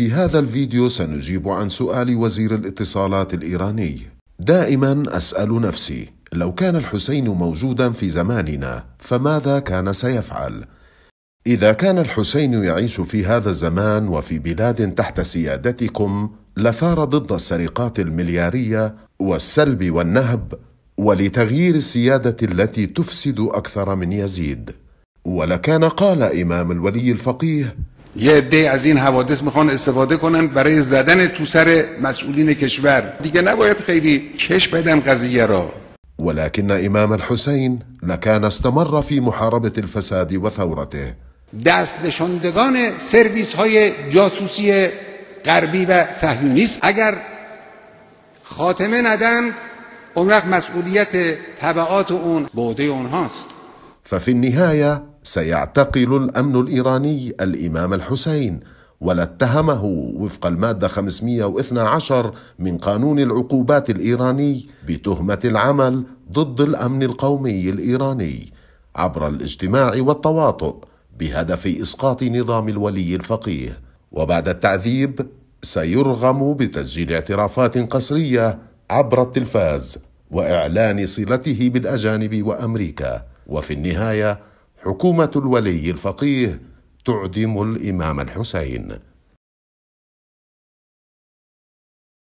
في هذا الفيديو سنجيب عن سؤال وزير الاتصالات الإيراني دائما أسأل نفسي لو كان الحسين موجودا في زماننا فماذا كان سيفعل؟ إذا كان الحسين يعيش في هذا الزمان وفي بلاد تحت سيادتكم لثار ضد السرقات المليارية والسلب والنهب ولتغيير السيادة التي تفسد أكثر من يزيد ولكان قال إمام الولي الفقيه یه عده از این حوادث میخوان استفاده کنن برای زدن تو سر مسئولین کشور دیگه نباید خیلی کش بدن قضیه را ولکن امام الحسین لکان استمر فی محاربه الفساد ثورته دست نشاندگان سرویس های جاسوسی غربی و صهیونیست اگر خاتمه ندن اون مسئولیت تبعات اون بوده اونهاست ففی النهایه سيعتقل الأمن الإيراني الإمام الحسين ولا اتهمه وفق المادة 512 من قانون العقوبات الإيراني بتهمة العمل ضد الأمن القومي الإيراني عبر الاجتماع والتواطؤ بهدف إسقاط نظام الولي الفقيه وبعد التعذيب سيرغم بتسجيل اعترافات قسرية عبر التلفاز وإعلان صلته بالأجانب وأمريكا وفي النهايه حكومة الولي الفقيه تعدم الإمام الحسين